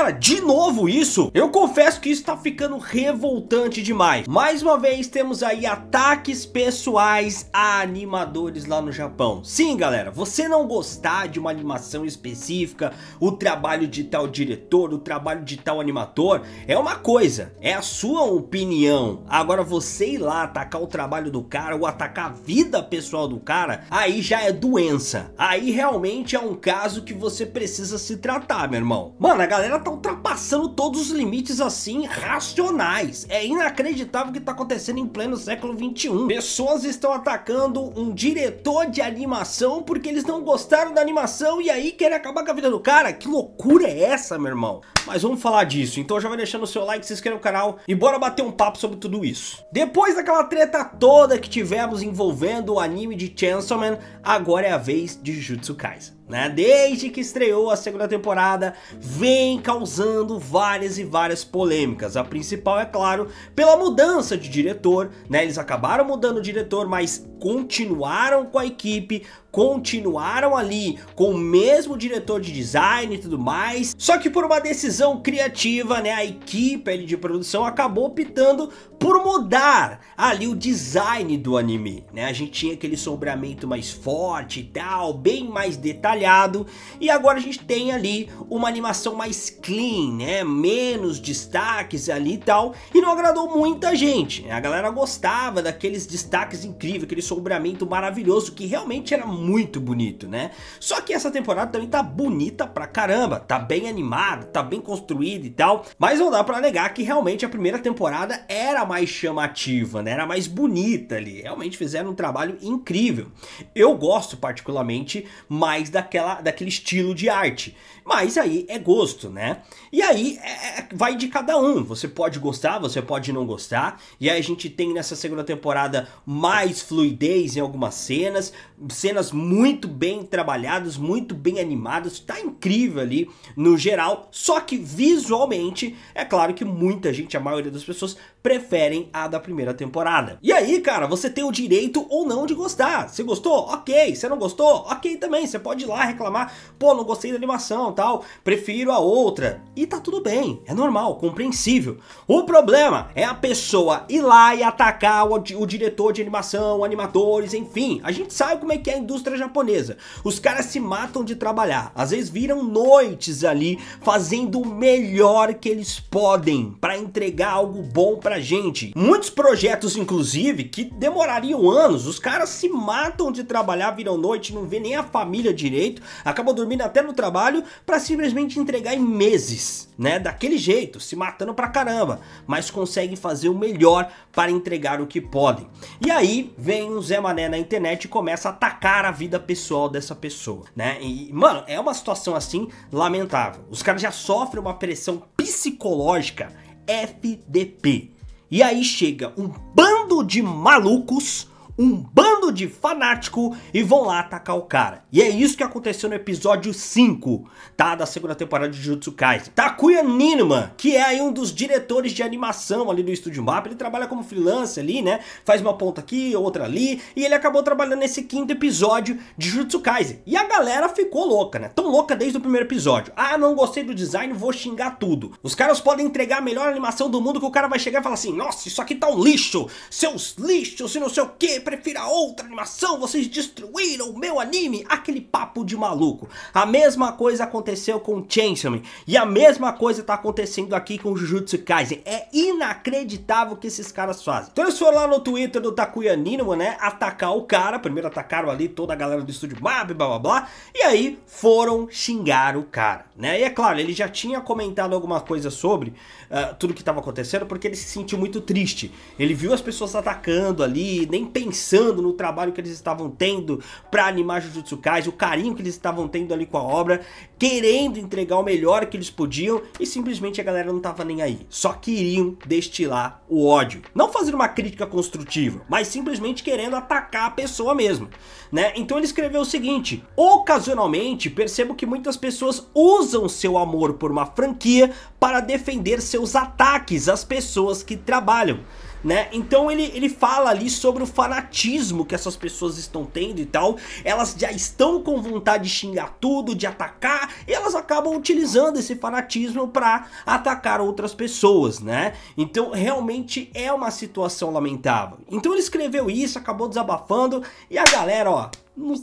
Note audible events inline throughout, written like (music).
Cara, de novo isso? Eu confesso que isso tá ficando revoltante demais. Mais uma vez temos aí ataques pessoais a animadores lá no Japão. Sim, galera, você não gostar de uma animação específica, o trabalho de tal diretor, o trabalho de tal animador, é uma coisa, é a sua opinião. Agora você ir lá atacar o trabalho do cara ou atacar a vida pessoal do cara, aí já é doença. Aí realmente é um caso que você precisa se tratar, meu irmão. Mano, a galera tá tá ultrapassando todos os limites assim racionais. É inacreditável o que tá acontecendo em pleno século 21. Pessoas estão atacando um diretor de animação porque eles não gostaram da animação e aí querem acabar com a vida do cara. Que loucura é essa, meu irmão? Mas vamos falar disso. Então já vai deixando o seu like, se inscreve no canal e bora bater um papo sobre tudo isso. Depois daquela treta toda que tivemos envolvendo o anime de Chainsaw Man, agora é a vez de Jujutsu Kaisen né? Desde que estreou a segunda temporada, vem causando várias e várias polêmicas. A principal, é claro, pela mudança de diretor, né? Eles acabaram mudando o diretor, mas continuaram com a equipe continuaram ali com o mesmo diretor de design e tudo mais. Só que por uma decisão criativa, né, a equipe ali de produção acabou optando por mudar ali o design do anime, né? A gente tinha aquele sombreamento mais forte e tal, bem mais detalhado, e agora a gente tem ali uma animação mais clean, né? Menos destaques ali e tal, e não agradou muita gente. Né? A galera gostava daqueles destaques incríveis, aquele sombreamento maravilhoso que realmente era muito muito bonito, né? Só que essa temporada também tá bonita pra caramba, tá bem animado, tá bem construído e tal, mas não dá pra negar que realmente a primeira temporada era mais chamativa, né? Era mais bonita ali, realmente fizeram um trabalho incrível. Eu gosto particularmente mais daquela, daquele estilo de arte, mas aí é gosto, né? E aí é, é vai de cada um, você pode gostar, você pode não gostar, e aí a gente tem nessa segunda temporada mais fluidez em algumas cenas, cenas muito bem trabalhados, muito bem animados, tá incrível ali no geral, só que visualmente, é claro que muita gente, a maioria das pessoas preferem a da primeira temporada. E aí, cara, você tem o direito ou não de gostar. Você gostou, ok. Você não gostou, ok também. Você pode ir lá reclamar, pô, não gostei da animação, tal, prefiro a outra. E tá tudo bem, é normal, compreensível. O problema é a pessoa ir lá e atacar o, o diretor de animação, animadores, enfim. A gente sabe como é que é a indústria japonesa. Os caras se matam de trabalhar. Às vezes viram noites ali fazendo o melhor que eles podem para entregar algo bom para pra gente. Muitos projetos, inclusive, que demorariam anos, os caras se matam de trabalhar, viram noite, não vê nem a família direito, acabam dormindo até no trabalho para simplesmente entregar em meses, né? Daquele jeito, se matando pra caramba, mas conseguem fazer o melhor para entregar o que podem. E aí vem um Zé Mané na internet e começa a atacar a vida pessoal dessa pessoa, né? E, mano, é uma situação assim lamentável. Os caras já sofrem uma pressão psicológica FDP. E aí chega um bando de malucos um bando de fanático e vão lá atacar o cara. E é isso que aconteceu no episódio 5, tá? Da segunda temporada de Jujutsu Kaisen. Takuya Ninma, que é aí um dos diretores de animação ali do Estúdio Mapa, ele trabalha como freelancer ali, né? Faz uma ponta aqui, outra ali, e ele acabou trabalhando nesse quinto episódio de Jujutsu Kaisen. E a galera ficou louca, né? Tão louca desde o primeiro episódio. Ah, não gostei do design, vou xingar tudo. Os caras podem entregar a melhor animação do mundo que o cara vai chegar e falar assim: "Nossa, isso aqui tá um lixo, seus lixos, se não sei o que, prefira outra animação, vocês destruíram o meu anime, aquele papo de maluco. A mesma coisa aconteceu com Chainsaw Man, e a mesma coisa tá acontecendo aqui com Jujutsu Kaisen. É inacreditável o que esses caras fazem. Então eles foram lá no Twitter do Takuya Ninuma, né, atacar o cara, primeiro atacaram ali toda a galera do estúdio Mab, blá blá blá, e aí foram xingar o cara, né, e é claro, ele já tinha comentado alguma coisa sobre uh, tudo que tava acontecendo, porque ele se sentiu muito triste. Ele viu as pessoas atacando ali, nem pensando pensando no trabalho que eles estavam tendo para animar Jujutsu Kaisen, o carinho que eles estavam tendo ali com a obra, querendo entregar o melhor que eles podiam e simplesmente a galera não tava nem aí. Só queriam destilar o ódio. Não fazer uma crítica construtiva, mas simplesmente querendo atacar a pessoa mesmo, né? Então ele escreveu o seguinte: "Ocasionalmente percebo que muitas pessoas usam seu amor por uma franquia para defender seus ataques às pessoas que trabalham né? Então ele, ele fala ali sobre o fanatismo que essas pessoas estão tendo e tal. Elas já estão com vontade de xingar tudo, de atacar, e elas acabam utilizando esse fanatismo para atacar outras pessoas, né? Então realmente é uma situação lamentável. Então ele escreveu isso, acabou desabafando e a galera, ó,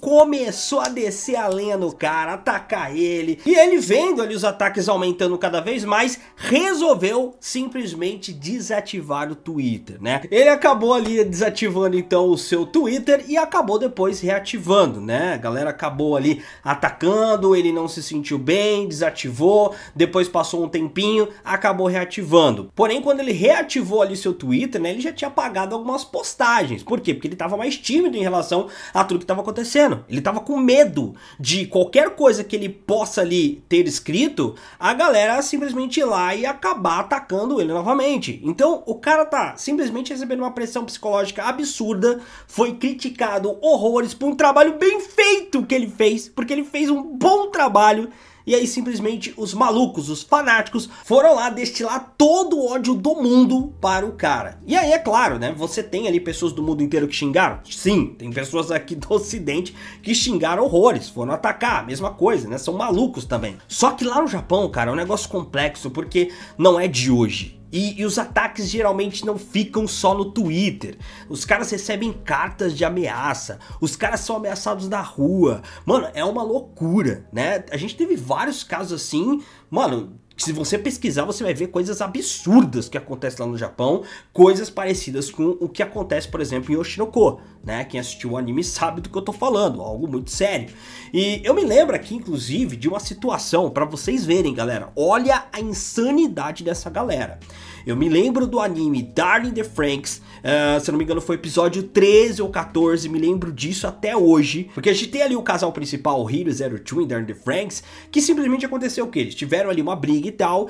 começou a descer a lenha no cara, atacar ele. E ele vendo ali os ataques aumentando cada vez mais, resolveu simplesmente desativar o Twitter, né? Ele acabou ali desativando então o seu Twitter e acabou depois reativando, né? A galera acabou ali atacando, ele não se sentiu bem, desativou, depois passou um tempinho, acabou reativando. Porém, quando ele reativou ali seu Twitter, né, ele já tinha apagado algumas postagens. Por quê? Porque ele estava mais tímido em relação a tudo que estava acontecendo acontecendo. Ele estava com medo de qualquer coisa que ele possa ali ter escrito, a galera simplesmente ir lá e acabar atacando ele novamente. Então o cara tá simplesmente recebendo uma pressão psicológica absurda, foi criticado horrores por um trabalho bem feito que ele fez, porque ele fez um bom trabalho e aí simplesmente os malucos, os fanáticos, foram lá destilar todo o ódio do mundo para o cara. E aí é claro, né? Você tem ali pessoas do mundo inteiro que xingaram? Sim, tem pessoas aqui do ocidente que xingaram horrores, foram atacar, mesma coisa, né? São malucos também. Só que lá no Japão, cara, é um negócio complexo porque não é de hoje. E, e, os ataques geralmente não ficam só no Twitter. Os caras recebem cartas de ameaça, os caras são ameaçados na rua. Mano, é uma loucura, né? A gente teve vários casos assim, mano. Se você pesquisar, você vai ver coisas absurdas que acontecem lá no Japão, coisas parecidas com o que acontece, por exemplo, em Oshinoko, né? Quem assistiu o anime sabe do que eu tô falando, algo muito sério. E eu me lembro aqui, inclusive, de uma situação para vocês verem, galera. Olha a insanidade dessa galera. Eu me lembro do anime Darling the Franks, uh, se não me engano foi episódio 13 ou 14, me lembro disso até hoje, porque a gente tem ali o casal principal, o Hiro Zero Two e Darling the Franks, que simplesmente aconteceu o que? Eles tiveram ali uma briga e tal, uh,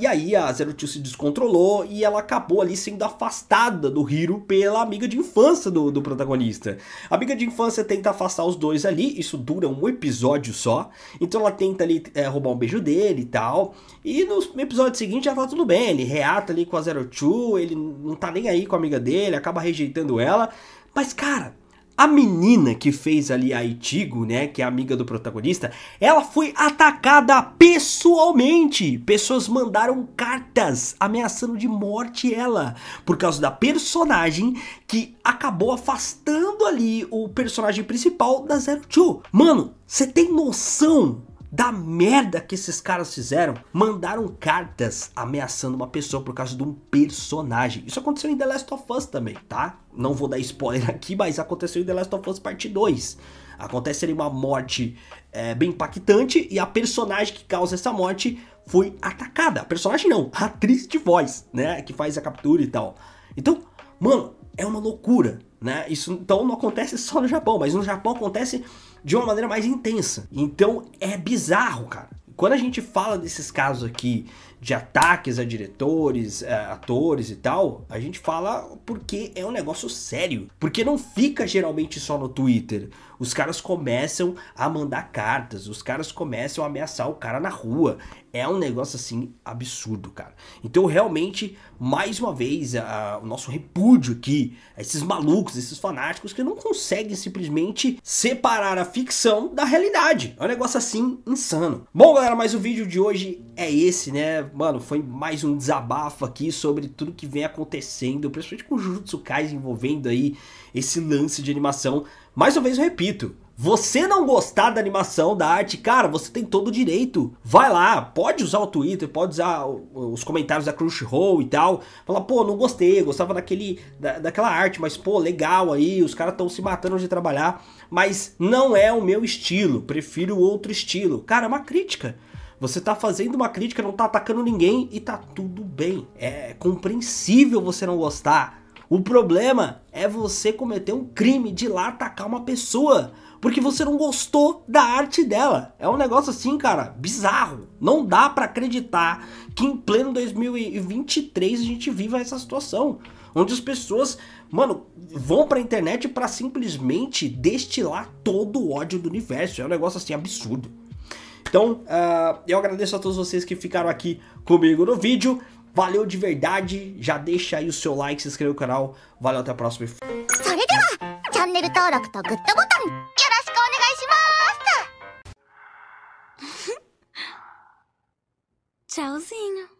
e aí a Zero Two se descontrolou e ela acabou ali sendo afastada do Hiro pela amiga de infância do, do protagonista protagonista. A amiga de infância tenta afastar os dois ali, isso dura um episódio só. Então ela tenta ali é, roubar um beijo dele e tal. E no episódio seguinte já tá tudo bem, ele reata ali com a Zero Two, ele não tá nem aí com a amiga dele, acaba rejeitando ela. Mas, cara, a menina que fez ali a Itigo, né, que é amiga do protagonista, ela foi atacada pessoalmente. Pessoas mandaram cartas ameaçando de morte ela por causa da personagem que acabou afastando ali o personagem principal da Zero Two. Mano, você tem noção da merda que esses caras fizeram, mandaram cartas ameaçando uma pessoa por causa de um personagem. Isso aconteceu em The Last of Us também, tá? Não vou dar spoiler (laughs) aqui, mas aconteceu em The Last of Us Parte 2. Acontece ali uma morte é, bem impactante e a personagem que causa essa morte foi atacada. A personagem não, a atriz de voz, né? Que faz a captura e tal. Então, mano, é uma loucura. Né? Isso então não acontece só no Japão, mas no Japão acontece de uma maneira mais intensa. Então é bizarro, cara. Quando a gente fala desses casos aqui de ataques a diretores, a eh, atores e tal, a gente fala porque é um negócio sério. Porque não fica geralmente só no Twitter. Os caras começam a mandar cartas, os caras começam a ameaçar o cara na rua. É um negócio assim absurdo, cara. Então, realmente, mais uma vez, a, o nosso repúdio aqui, esses malucos, esses fanáticos que não conseguem simplesmente separar a ficção da realidade. É um negócio assim insano. Bom, galera, mas o vídeo de hoje é esse, né? Mano, foi mais um desabafo aqui sobre tudo que vem acontecendo, principalmente com o Jujutsu Kaisen envolvendo aí esse lance de animação. Mais uma vez eu repito, você não gostar da animação, da arte, cara, você tem todo o direito. Vai lá, pode usar o Twitter, pode usar os comentários da Crunchyroll e tal. Fala, pô, não gostei, gostava daquele, da, daquela arte, mas pô, legal aí, os caras estão se matando de trabalhar. Mas não é o meu estilo, prefiro outro estilo. Cara, é uma crítica. Você tá fazendo uma crítica, não tá atacando ninguém e tá tudo bem. É compreensível você não gostar. O problema é você cometer um crime de lá atacar uma pessoa porque você não gostou da arte dela. É um negócio assim, cara, bizarro. Não dá para acreditar que em pleno 2023 a gente viva essa situação onde as pessoas, mano, vão pra internet para simplesmente destilar todo o ódio do universo. É um negócio assim absurdo. Então, uh, eu agradeço a todos vocês que ficaram aqui comigo no vídeo. Valeu de verdade, já deixa aí o seu like, se inscreve no canal. Valeu, até a próxima. (laughs) (laughs) Tchauzinho.